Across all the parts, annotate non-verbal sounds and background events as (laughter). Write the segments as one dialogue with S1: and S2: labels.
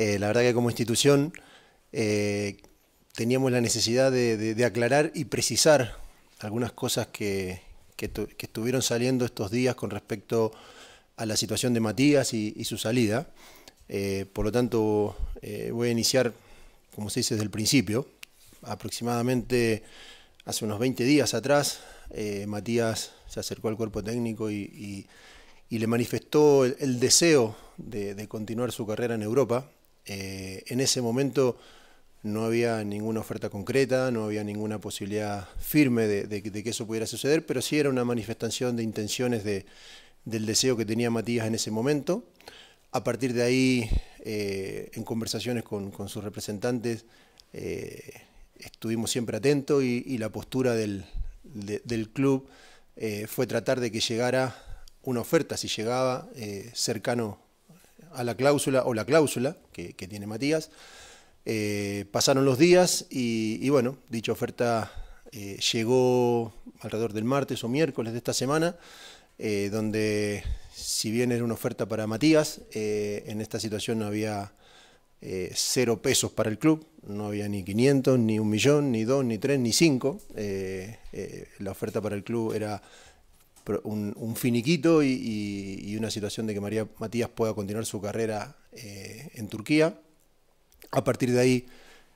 S1: Eh, la verdad que como institución eh, teníamos la necesidad de, aclarar y precisar algunas cosas que, estuvieron saliendo estos días con respecto a la situación de Matías y, su salida. Eh, por lo tanto, voy a iniciar, como se dice, desde el principio. Aproximadamente hace unos 20 días atrás, Matías se acercó al cuerpo técnico y, le manifestó el, deseo de continuar su carrera en Europa eh, en ese momento no había ninguna oferta concreta, no había ninguna posibilidad firme de, que eso pudiera suceder, pero sí era una manifestación de intenciones del deseo que tenía Matías en ese momento. A partir de ahí, eh, en conversaciones con, sus representantes, eh, estuvimos siempre atentos y, la postura del, club fue tratar de que llegara una oferta, si llegaba, cercano a la cláusula o la cláusula que, tiene Matías. Eh, pasaron los días y, bueno, dicha oferta eh, llegó alrededor del martes o miércoles de esta semana, eh, donde si bien era una oferta para Matías, en esta situación no había cero pesos para el club, no había ni 500, ni un millón, ni dos, ni tres, ni cinco. la oferta para el club era un, finiquito y, una situación de que María Matías pueda continuar su carrera eh, en Turquía. A partir de ahí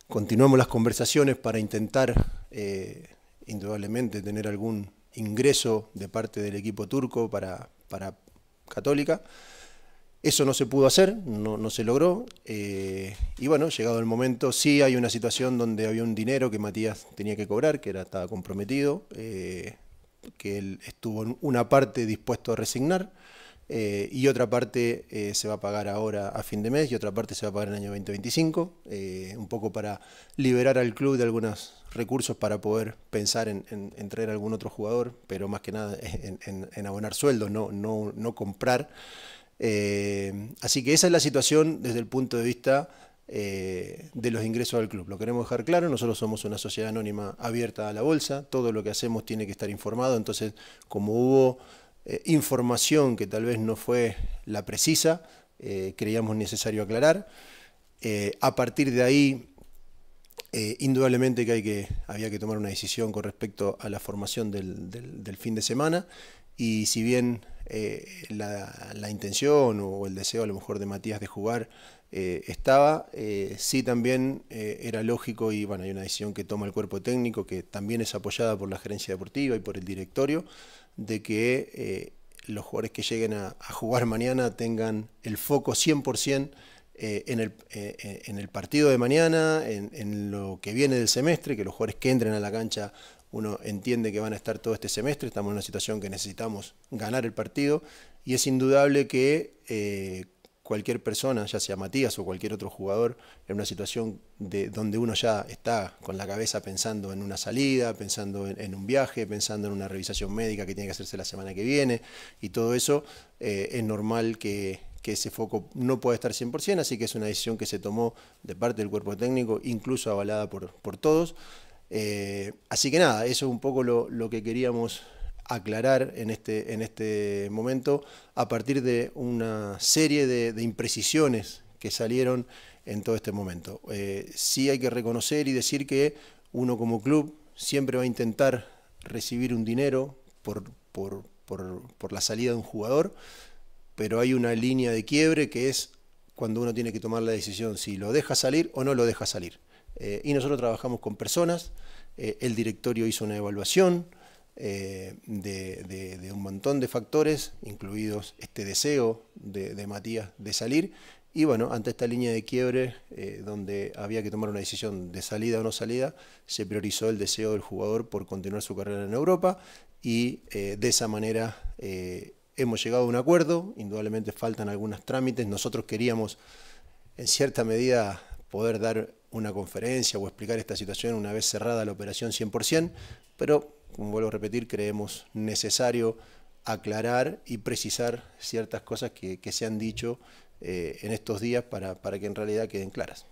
S1: continuamos las conversaciones para intentar, eh, indudablemente, tener algún ingreso de parte del equipo turco para, para Católica. Eso no se pudo hacer, no, se logró. Eh, y bueno, llegado el momento, sí hay una situación donde había un dinero que Matías tenía que cobrar, que era, estaba comprometido que él estuvo en una parte dispuesto a resignar eh, y otra parte eh, se va a pagar ahora a fin de mes y otra parte se va a pagar en el año 2025, eh, un poco para liberar al club de algunos recursos para poder pensar en, traer algún otro jugador, pero más que nada (laughs) en, en abonar sueldos, no, no, no comprar. así que esa es la situación desde el punto de vista eh, de los ingresos al club. Lo queremos dejar claro, nosotros somos una sociedad anónima abierta a la bolsa, todo lo que hacemos tiene que estar informado, entonces como hubo eh, información que tal vez no fue la precisa, eh, creíamos necesario aclarar. a partir de ahí, indudablemente que, hay que había que tomar una decisión con respecto a la formación del fin de semana y si bien eh, la, intención o el deseo a lo mejor de Matías de jugar eh, estaba, eh, sí también era lógico y bueno, hay una decisión que toma el cuerpo técnico que también es apoyada por la gerencia deportiva y por el directorio, de que los jugadores que lleguen a, jugar mañana tengan el foco 100% en el, en, el, partido de mañana, en, en lo que viene del semestre, que los jugadores que entren a la cancha uno entiende que van a estar todo este semestre, estamos en una situación que necesitamos ganar el partido y es indudable que eh, cualquier persona, ya sea Matías o cualquier otro jugador, en una situación de, donde uno ya está con la cabeza pensando en una salida, pensando en, un viaje, pensando en una revisación médica que tiene que hacerse la semana que viene y todo eso, eh, es normal que, ese foco no pueda estar 100%, así que es una decisión que se tomó de parte del cuerpo técnico, incluso avalada por todos. Eh, así que nada, eso es un poco lo, que queríamos aclarar este, en este, momento a partir de una serie de, imprecisiones que salieron en todo este momento. Eh, sí hay que reconocer y decir que uno como club siempre va a intentar recibir un dinero por, la salida de un jugador, pero hay una línea de quiebre que es cuando uno tiene que tomar la decisión si lo deja salir o no lo deja salir. Eh, y nosotros trabajamos con personas, eh, el directorio hizo una evaluación eh, de, un montón de factores, incluidos este deseo de, Matías de salir, y bueno, ante esta línea de quiebre donde había que tomar una decisión de salida o no salida, se priorizó el deseo del jugador por continuar su carrera en Europa y de esa manera hemos llegado a un acuerdo, indudablemente faltan algunos trámites, nosotros queríamos en cierta medida poder dar una conferencia o explicar esta situación una vez cerrada la operación 100%, pero, como vuelvo a repetir, creemos necesario aclarar y precisar ciertas cosas que, se han dicho eh, en estos días para que en realidad queden claras.